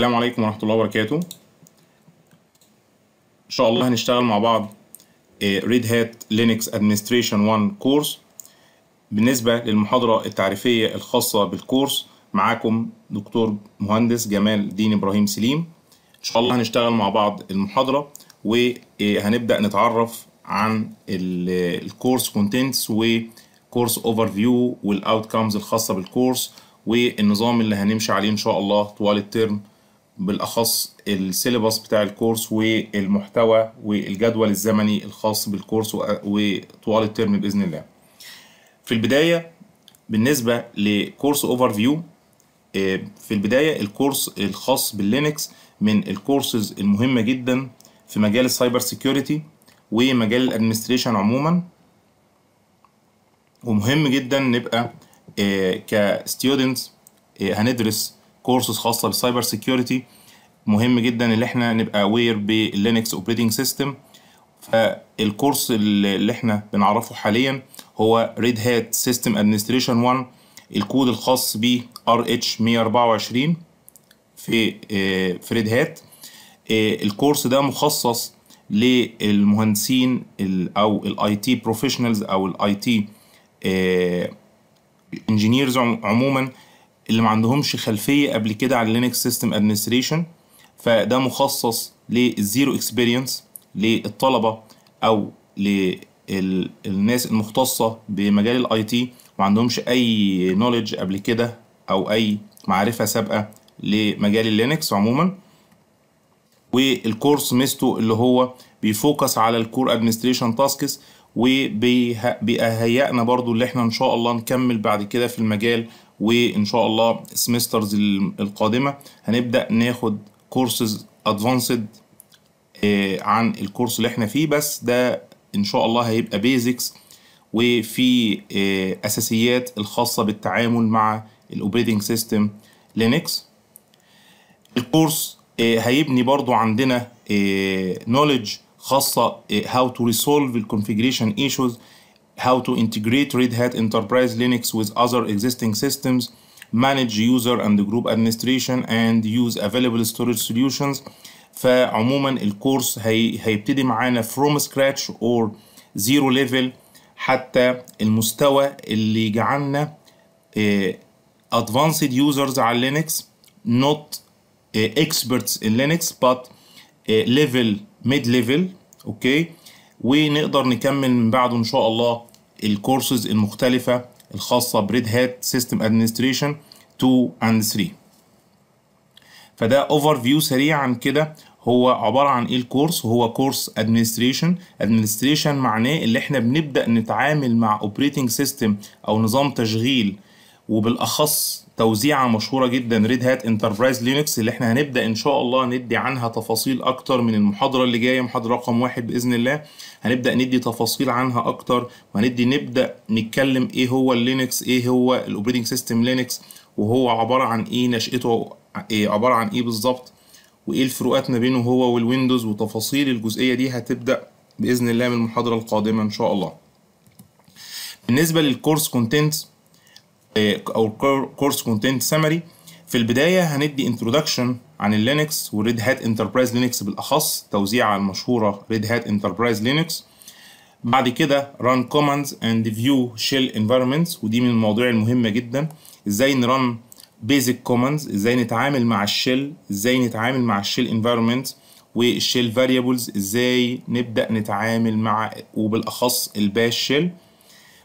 السلام عليكم ورحمة الله وبركاته إن شاء الله هنشتغل مع بعض آه، Red Hat Linux Administration 1 كورس بالنسبة للمحاضرة التعريفية الخاصة بالكورس معاكم دكتور مهندس جمال دين إبراهيم سليم إن شاء الله هنشتغل مع بعض المحاضرة وهنبدأ آه، نتعرف عن الكورس كونتنتس وكورس اوفر فيو والاوتكمز الخاصة بالكورس والنظام اللي هنمشي عليه إن شاء الله طوال الترم بالاخص السيلبس بتاع الكورس والمحتوى والجدول الزمني الخاص بالكورس وطوال الترم باذن الله في البدايه بالنسبه لكورس اوفر آه، فيو في البدايه الكورس الخاص باللينكس من الكورسز المهمه جدا في مجال السايبر سيكيورتي ومجال الادمنستريشن عموما ومهم جدا نبقى آه، كستودنتس آه، هندرس كورسز خاصه بالسايبر سيكيورتي مهم جدا ان احنا نبقى اوير باللينكس اوبريتنج سيستم فالكورس اللي احنا بنعرفه حاليا هو ريد هات سيستم ادمنستريشن 1 الكود الخاص ب ار اتش 124 في آه، في ريد هات الكورس ده مخصص للمهندسين او الاي تي بروفيشنالز او الاي تي انجينيرز عموما اللي ما عندهمش خلفيه قبل كده عن لينكس سيستم ادمنستريشن فده مخصص للزيرو اكسبيرينس للطلبه او للناس المختصه بمجال الاي تي ما عندهمش اي نوليدج قبل كده او اي معرفه سابقه لمجال اللينكس عموما والكورس ميزته اللي هو بيفوكس على الكور ادمنستريشن تاسكس وبيهيئنا برضو اللي احنا ان شاء الله نكمل بعد كده في المجال وان شاء الله السمسترز القادمه هنبدا ناخد كورسز ادفانسد آه، عن الكورس اللي احنا فيه بس ده ان شاء الله هيبقى بيزكس وفي آه، اساسيات الخاصه بالتعامل مع الاوبريتنج سيستم لينكس الكورس آه، هيبني برضو عندنا نوليدج خاصه هاو تو ريسولف الكونفيجريشن ايشوز how to integrate Red Hat Enterprise Linux with other existing systems, manage user and group administration and use available storage solutions فعموما الكورس هي هيبتدي معانا from scratch or zero level حتى المستوى اللي جعلنا advanced users على Linux not experts in Linux but level mid level اوكي okay. ونقدر نكمل من بعده ان شاء الله الكورسز المختلفة الخاصة بريد هات سيستم ادمنستريشن 2 اند 3 فده اوفر فيو سريع عن كده هو عبارة عن ايه الكورس هو كورس ادمنستريشن ادمنستريشن معناه اللي احنا بنبدأ نتعامل مع اوبريتنج سيستم او نظام تشغيل وبالاخص توزيعه مشهوره جدا ريد هات انتربرايز لينكس اللي احنا هنبدا ان شاء الله ندي عنها تفاصيل اكتر من المحاضره اللي جايه محاضره رقم واحد باذن الله هنبدا ندي تفاصيل عنها اكتر وهندي نبدا نتكلم ايه هو اللينكس ايه هو الاوبريتنج سيستم لينكس وهو عباره عن ايه نشاته إيه عباره عن ايه بالظبط وايه الفروقات ما بينه هو والويندوز وتفاصيل الجزئيه دي هتبدا باذن الله من المحاضره القادمه ان شاء الله بالنسبه للكورس كونتنت آه، او كورس كونتنت سمري في البدايه هندي انترودكشن عن اللينكس وريد هات انتربرايز لينكس بالاخص توزيع المشهوره ريد هات انتربرايز لينكس بعد كده ران كوماندز اند فيو شيل انفايرمنتس ودي من المواضيع المهمه جدا ازاي نران بيزك كوماندز ازاي نتعامل مع الشيل ازاي نتعامل مع الشيل environment والشيل فاريبلز ازاي نبدا نتعامل مع وبالاخص الباش شيل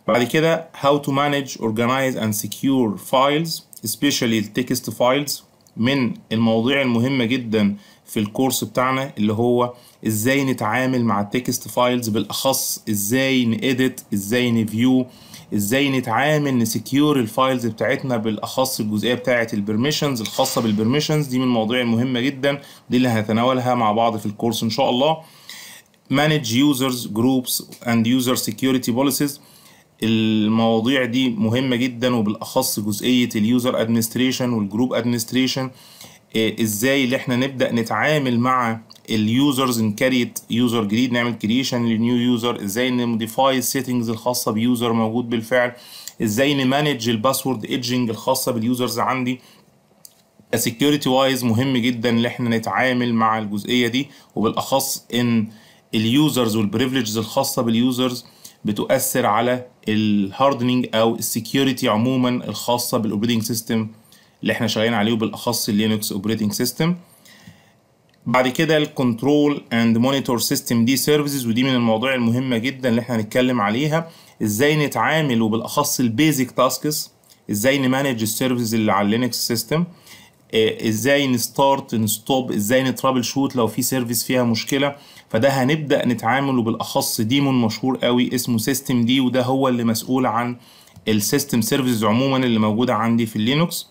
بعد كده how to manage organize and secure files especially text files من المواضيع المهمة جدا في الكورس بتاعنا اللي هو ازاي نتعامل مع التكست فايلز بالاخص ازاي نإديت ازاي نفيو ازاي نتعامل نسكيور الفايلز بتاعتنا بالاخص الجزئيه بتاعه البرميشنز الخاصه بالبرميشنز دي من المواضيع المهمه جدا دي اللي هنتناولها مع بعض في الكورس ان شاء الله manage users groups and user security policies المواضيع دي مهمة جدا وبالأخص جزئية اليوزر ادمنستريشن والجروب ادمنستريشن ازاي اللي احنا نبدأ نتعامل مع اليوزرز نكريت يوزر جديد نعمل كرييشن لنيو يوزر ازاي نموديفاي السيتنجز الخاصة بيوزر موجود بالفعل ازاي نمانج الباسورد ايدجنج الخاصة باليوزرز عندي سكيورتي وايز مهم جدا اللي احنا نتعامل مع الجزئيه دي وبالاخص ان اليوزرز والبريفليجز الخاصه باليوزرز بتؤثر على الهاردنينج او السكيورتي عموما الخاصه بالاوبريتنج سيستم اللي احنا شغالين عليه وبالاخص اللينكس اوبريتنج سيستم بعد كده الكنترول اند مونيتور سيستم دي سيرفيسز ودي من المواضيع المهمه جدا اللي احنا هنتكلم عليها ازاي نتعامل وبالاخص البيزك تاسكس ازاي نمانج السيرفيسز اللي على اللينكس سيستم ازاي نستارت نستوب ازاي نترابل شوت لو في سيرفيس فيها مشكله فده هنبدا نتعامل وبالاخص ديمون مشهور قوي اسمه سيستم دي وده هو اللي مسؤول عن السيستم سيرفيسز عموما اللي موجوده عندي في اللينكس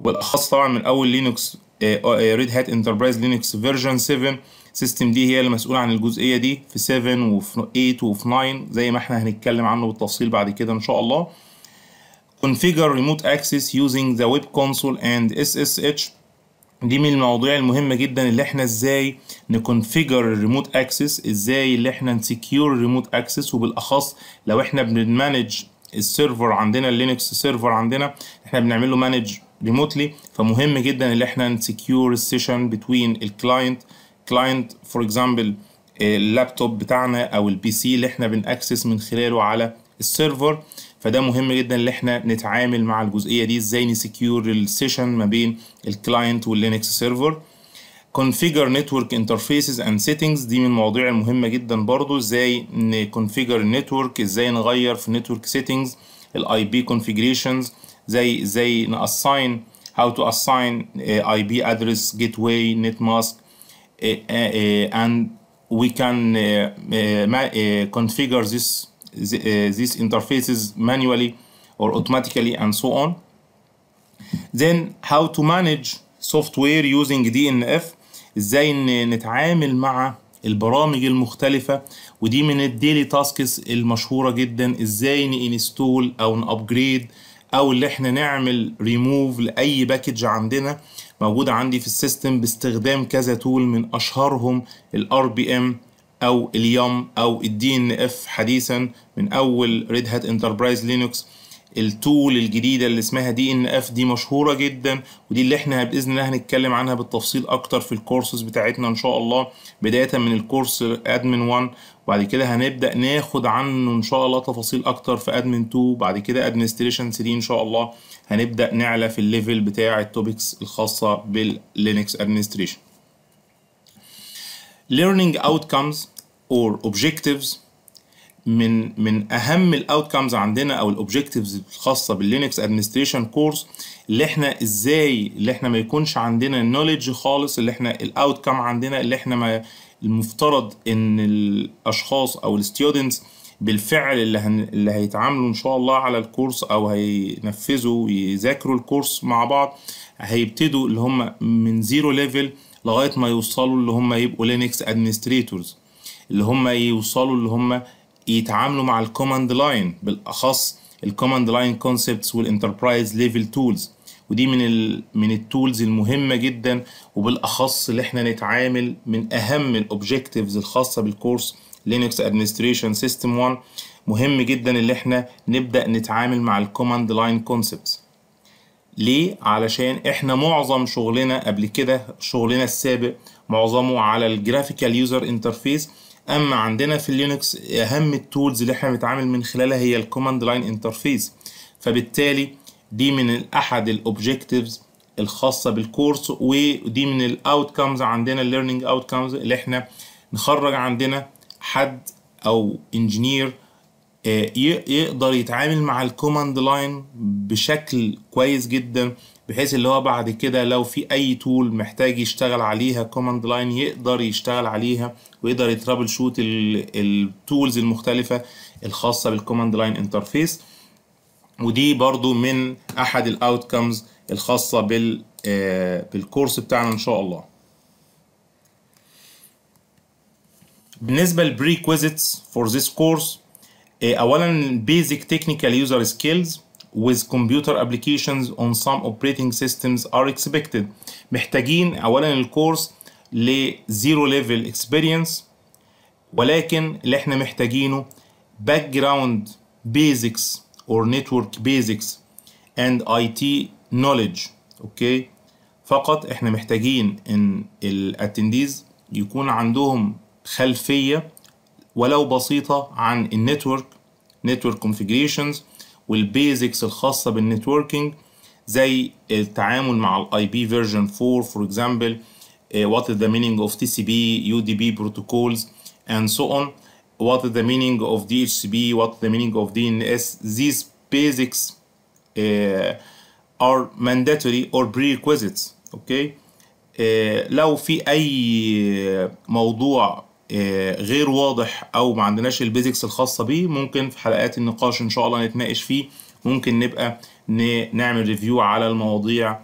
وبالاخص طبعا من اول لينكس ريد هات انتربرايز لينكس فيرجن 7 سيستم دي هي اللي مسؤوله عن الجزئيه دي في 7 وفي 8 وفي 9 زي ما احنا هنتكلم عنه بالتفصيل بعد كده ان شاء الله configure remote access using the web console and SSH دي من المواضيع المهمه جدا اللي احنا ازاي نكونفيجر الريموت اكسس ازاي اللي احنا نسكيور الريموت اكسس وبالاخص لو احنا بنمانج السيرفر عندنا اللينكس سيرفر عندنا احنا بنعمل له مانج ريموتلي فمهم جدا ان احنا نسكيور السيشن بتوين الكلاينت كلاينت فور اكزامبل اللابتوب بتاعنا او البي سي اللي احنا بنأكسس من خلاله على السيرفر فده مهم جدا ان احنا نتعامل مع الجزئيه دي ازاي نسكيور السيشن ما بين الكلاينت واللينكس سيرفر configure network interfaces and settings دي من المواضيع المهمه جدا برضو ازاي نكونفيجر النتورك ازاي نغير في network settings الاي بي configurations زي ازاي نassign how to assign uh, آه، IP address, gateway, mask uh, uh, and we can آه، آه، configure this Uh, these interfaces manually or automatically and so on. Then how to manage software using DNF ازاي نتعامل مع البرامج المختلفة ودي من الديلي تاسكس المشهورة جدا ازاي نانستول او نابجريد او اللي احنا نعمل ريموف لاي باكج عندنا موجودة عندي في السيستم باستخدام كذا تول من اشهرهم الار بي ام او اليوم او الدي ان اف حديثا من اول ريد هات انتربرايز لينكس التول الجديده اللي اسمها دي ان اف دي مشهوره جدا ودي اللي احنا باذن الله هنتكلم عنها بالتفصيل اكتر في الكورسز بتاعتنا ان شاء الله بدايه من الكورس ادمن 1 وبعد كده هنبدا ناخد عنه ان شاء الله تفاصيل اكتر في ادمن 2 بعد كده ادمنستريشن 3 ان شاء الله هنبدا نعلى في الليفل بتاع التوبكس الخاصه باللينكس ادمنستريشن learning outcomes or objectives من من اهم الاوتكمز عندنا او الاوبجكتيفز الخاصه باللينكس ادمنستريشن كورس اللي احنا ازاي اللي احنا ما يكونش عندنا نوليدج خالص اللي احنا الاوتكم عندنا اللي احنا ما المفترض ان الاشخاص او الستودنتس بالفعل اللي, هن... اللي هيتعاملوا ان شاء الله على الكورس او هينفذوا ويذاكروا الكورس مع بعض هيبتدوا اللي هم من زيرو ليفل لغايه ما يوصلوا اللي هم يبقوا لينكس ادمنستريتورز اللي هم يوصلوا اللي هم يتعاملوا مع الكوماند لاين بالاخص الكوماند لاين كونسبتس والانتربرايز ليفل تولز ودي من الـ من التولز المهمه جدا وبالاخص اللي احنا نتعامل من اهم الاوبجكتيفز الخاصه بالكورس لينكس ادمنستريشن سيستم 1 مهم جدا اللي احنا نبدا نتعامل مع الكوماند لاين كونسبتس ليه؟ علشان احنا معظم شغلنا قبل كده شغلنا السابق معظمه على الجرافيكال يوزر انترفيس اما عندنا في اللينكس اهم التولز اللي احنا بنتعامل من خلالها هي الكوماند لاين انترفيس فبالتالي دي من احد الاوبجكتيفز الخاصه بالكورس ودي من الاوتكمز عندنا الليرنينج اوتكمز اللي احنا نخرج عندنا حد او انجينير آه، يقدر يتعامل مع الكوماند لاين بشكل كويس جدا بحيث اللي هو بعد كده لو في اي تول محتاج يشتغل عليها كوماند لاين يقدر يشتغل عليها ويقدر يترابل شوت التولز المختلفه الخاصه بالكوماند لاين انترفيس ودي برضو من احد الاوتكمز الخاصه بال آه، بالكورس بتاعنا ان شاء الله بالنسبه للبريكويزيتس فور ذيس كورس اولا basic technical user skills with computer applications on some operating systems are expected محتاجين اولا الكورس zero ليفل اكسبيرينس ولكن اللي احنا محتاجينه باك جراوند بيزكس اور نتورك بيزكس اند اي تي نوليدج اوكي فقط احنا محتاجين ان الاتنديز يكون عندهم خلفيه ولو بسيطة عن النتورك نتورك كونفيجريشنز والبيزكس الخاصة بالنتوركينج زي التعامل مع الاي بي فيرجن 4 فور اكزامبل وات ذا مينينج اوف تي سي بي يو دي بي بروتوكولز اند سو اون وات ذا مينينج اوف دي اتش سي بي وات ذا مينينج اوف دي ان اس ذيس بيزكس are mandatory or prerequisites اوكي آه، لو في اي موضوع آه، غير واضح او ما عندناش البيزكس الخاصه بيه ممكن في حلقات النقاش ان شاء الله نتناقش فيه ممكن نبقى نعمل ريفيو على المواضيع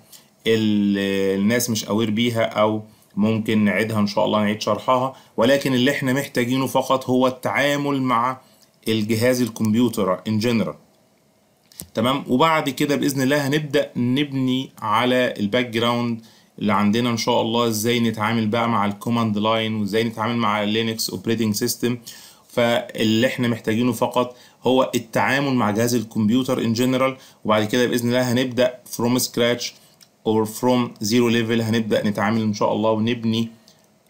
اللي الناس مش اوير بيها او ممكن نعيدها ان شاء الله نعيد شرحها ولكن اللي احنا محتاجينه فقط هو التعامل مع الجهاز الكمبيوتر ان جنرال تمام وبعد كده باذن الله هنبدا نبني على الباك جراوند اللي عندنا ان شاء الله ازاي نتعامل بقى مع الكوماند لاين وازاي نتعامل مع لينكس اوبريتنج سيستم فاللي احنا محتاجينه فقط هو التعامل مع جهاز الكمبيوتر ان جنرال وبعد كده باذن الله هنبدا فروم سكراتش اور فروم زيرو ليفل هنبدا نتعامل ان شاء الله ونبني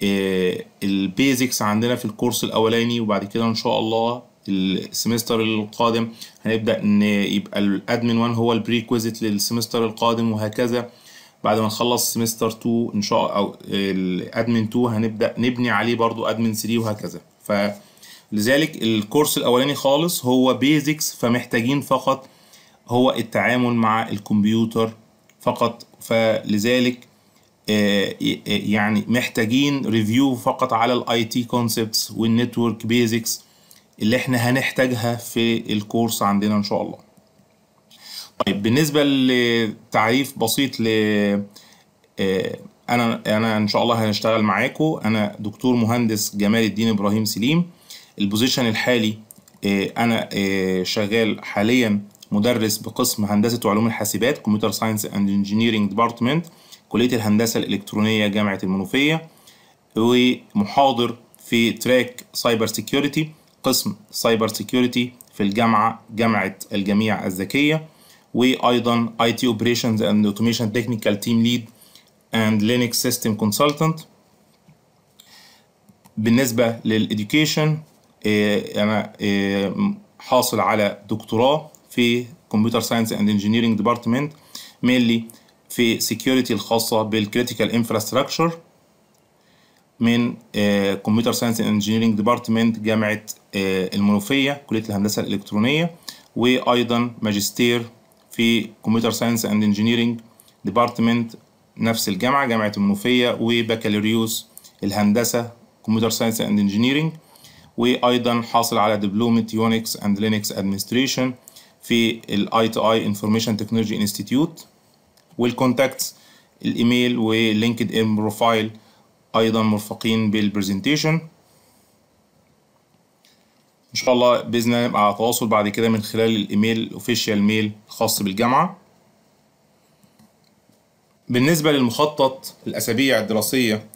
آه، البيزكس عندنا في الكورس الاولاني وبعد كده ان شاء الله السمستر القادم هنبدا ان يبقى الادمن 1 هو البريكويزيت للسمستر القادم وهكذا بعد ما نخلص سمستر 2 ان شاء او الادمن 2 هنبدا نبني عليه برضو ادمن 3 وهكذا ف لذلك الكورس الاولاني خالص هو بيزكس فمحتاجين فقط هو التعامل مع الكمبيوتر فقط فلذلك آه، آه، يعني محتاجين ريفيو فقط على الاي تي كونسبتس والنتورك بيزكس اللي احنا هنحتاجها في الكورس عندنا ان شاء الله طيب بالنسبة لتعريف بسيط ل آه، أنا أنا إن شاء الله هنشتغل معاكم أنا دكتور مهندس جمال الدين إبراهيم سليم البوزيشن الحالي آه، أنا آه، شغال حاليا مدرس بقسم هندسة وعلوم الحاسبات كمبيوتر ساينس أند إنجينيرينج ديبارتمنت كلية الهندسة الإلكترونية جامعة المنوفية ومحاضر في تراك سايبر سيكيورتي قسم سايبر سيكيورتي في الجامعة جامعة الجميع الذكية وايضا اي تي اوبريشنز اند اوتوميشن تكنيكال تيم ليد اند لينكس سيستم كونسلتنت بالنسبه للإديوكيشن انا إيه، حاصل على دكتوراه في كمبيوتر ساينس اند انجينيرنج ديبارتمنت مينلي في سيكيورتي الخاصه بالكريتيكال انفراستراكشر من كمبيوتر ساينس اند انجينيرنج ديبارتمنت جامعه إيه، المنوفيه كليه الهندسه الالكترونيه وايضا ماجستير في كمبيوتر ساينس اند انجينيرنج ديبارتمنت نفس الجامعه جامعه المنوفيه وبكالوريوس الهندسه كمبيوتر ساينس اند انجينيرنج وايضا حاصل على دبلومه يونكس اند لينكس ادمنستريشن في الاي تي اي انفورميشن تكنولوجي انستيتيوت والكونتاكتس الايميل ولينكد ان بروفايل ايضا مرفقين بالبرزنتيشن ان شاء الله باذن الله نبقى على تواصل بعد كده من خلال الايميل الاوفيشال ميل الخاص بالجامعه بالنسبه للمخطط الاسابيع الدراسيه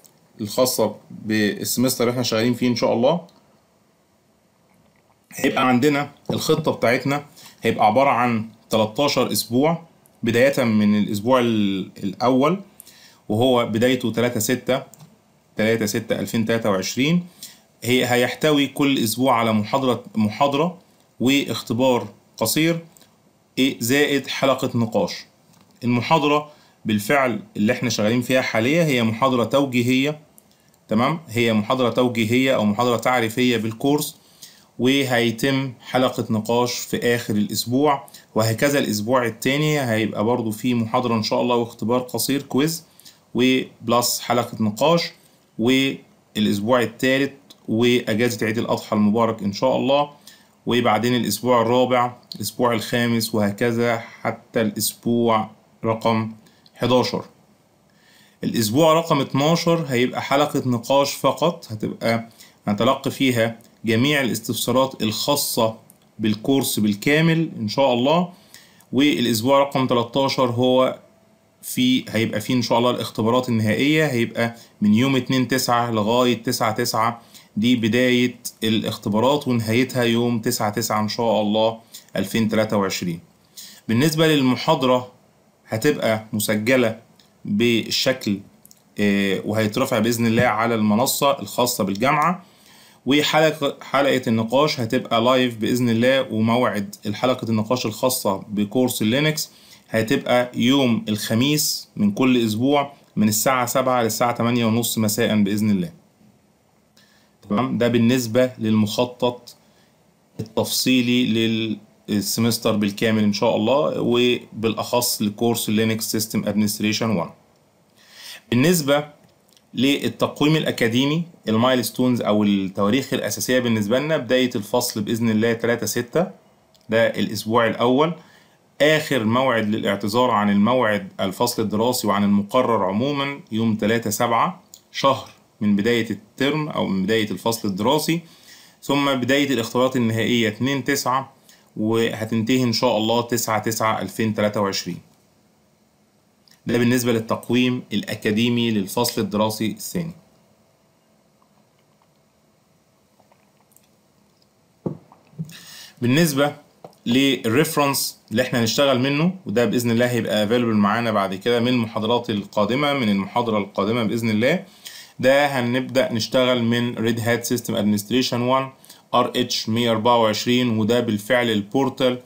الخاصه بالسمستر اللي احنا شغالين فيه ان شاء الله هيبقى عندنا الخطه بتاعتنا هيبقى عباره عن 13 اسبوع بدايه من الاسبوع الاول وهو بدايته 3 6 3 6 2023 هي هيحتوي كل اسبوع على محاضره محاضره واختبار قصير زائد حلقه نقاش المحاضره بالفعل اللي احنا شغالين فيها حاليا هي محاضره توجيهيه تمام هي محاضره توجيهيه او محاضره تعريفيه بالكورس وهيتم حلقة نقاش في آخر الأسبوع وهكذا الأسبوع التاني هيبقى برضو في محاضرة إن شاء الله واختبار قصير كويز وبلس حلقة نقاش والأسبوع التالت واجازه عيد الاضحى المبارك ان شاء الله وبعدين الاسبوع الرابع الاسبوع الخامس وهكذا حتى الاسبوع رقم 11 الاسبوع رقم 12 هيبقى حلقه نقاش فقط هتبقى هنتلقي فيها جميع الاستفسارات الخاصه بالكورس بالكامل ان شاء الله والاسبوع رقم 13 هو في هيبقى فيه ان شاء الله الاختبارات النهائيه هيبقى من يوم 2 9 لغايه 9 9 دي بداية الاختبارات ونهايتها يوم 9 9 إن شاء الله 2023 بالنسبة للمحاضرة هتبقى مسجلة بالشكل آه، وهيترفع بإذن الله على المنصة الخاصة بالجامعة وحلقة حلقة النقاش هتبقى لايف بإذن الله وموعد الحلقة النقاش الخاصة بكورس اللينكس هتبقى يوم الخميس من كل أسبوع من الساعة 7 للساعة 8 ونص مساء بإذن الله تمام ده بالنسبة للمخطط التفصيلي للسمستر بالكامل إن شاء الله وبالأخص لكورس لينكس سيستم أدمنستريشن 1 بالنسبة للتقويم الأكاديمي المايلستونز أو التواريخ الأساسية بالنسبة لنا بداية الفصل بإذن الله 3 6 ده الأسبوع الأول آخر موعد للاعتذار عن الموعد الفصل الدراسي وعن المقرر عموما يوم 3 7 شهر من بداية الترم أو من بداية الفصل الدراسي ثم بداية الاختبارات النهائية 2 9 وهتنتهي إن شاء الله 9 9 2023 ده بالنسبة للتقويم الأكاديمي للفصل الدراسي الثاني بالنسبة للريفرنس اللي احنا هنشتغل منه وده باذن الله هيبقى افيلبل معانا بعد كده من المحاضرات القادمه من المحاضره القادمه باذن الله ده هنبدأ نشتغل من ريد هات سيستم ادمنستريشن 1 ار اتش 124 وده بالفعل البورتال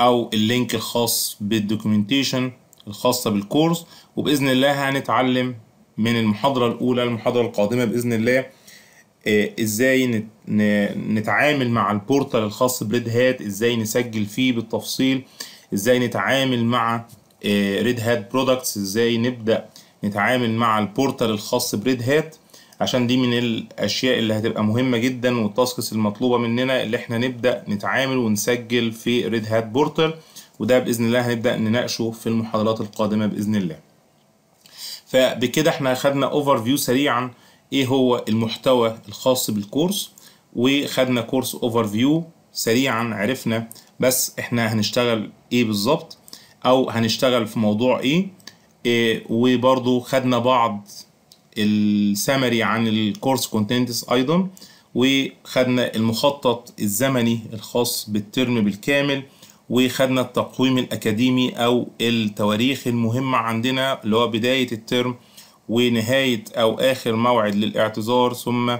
او اللينك الخاص بالدوكيومنتيشن الخاصة بالكورس وبإذن الله هنتعلم من المحاضرة الأولى المحاضرة القادمة بإذن الله آه، ازاي نتعامل مع البورتال الخاص بريد هات ازاي نسجل فيه بالتفصيل ازاي نتعامل مع آه، ريد هات برودكتس ازاي نبدأ نتعامل مع البورتال الخاص بريد هات عشان دي من الاشياء اللي هتبقى مهمه جدا والتاسكس المطلوبه مننا اللي احنا نبدا نتعامل ونسجل في ريد هات بورتال وده باذن الله هنبدا نناقشه في المحاضرات القادمه باذن الله فبكده احنا خدنا اوفر فيو سريعا ايه هو المحتوى الخاص بالكورس وخدنا كورس اوفر فيو سريعا عرفنا بس احنا هنشتغل ايه بالظبط او هنشتغل في موضوع ايه إيه، وبرضو خدنا بعض السمري عن الكورس كونتنتس ايضا وخدنا المخطط الزمني الخاص بالترم بالكامل وخدنا التقويم الأكاديمي أو التواريخ المهمة عندنا اللي هو بداية الترم ونهاية أو آخر موعد للاعتذار ثم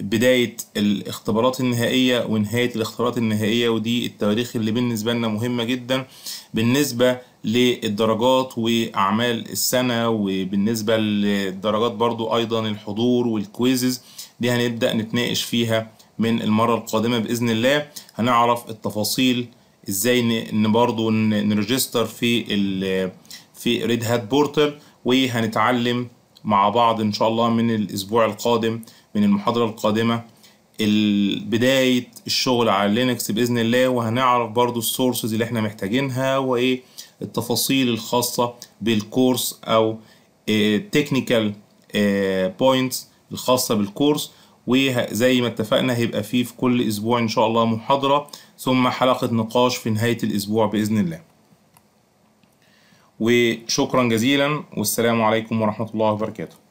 بداية الاختبارات النهائية ونهاية الاختبارات النهائية ودي التواريخ اللي بالنسبة لنا مهمة جدا بالنسبة للدرجات واعمال السنه وبالنسبه للدرجات برضو ايضا الحضور والكويزز دي هنبدا نتناقش فيها من المره القادمه باذن الله هنعرف التفاصيل ازاي ان برضو نرجستر في الـ في ريد هات بورتال وهنتعلم مع بعض ان شاء الله من الاسبوع القادم من المحاضره القادمه بدايه الشغل على لينكس باذن الله وهنعرف برضو السورسز اللي احنا محتاجينها وايه التفاصيل الخاصة بالكورس أو تكنيكال آه، بوينتس آه، الخاصة بالكورس وزي ما اتفقنا هيبقى فيه في كل أسبوع إن شاء الله محاضرة ثم حلقة نقاش في نهاية الأسبوع بإذن الله وشكرا جزيلا والسلام عليكم ورحمة الله وبركاته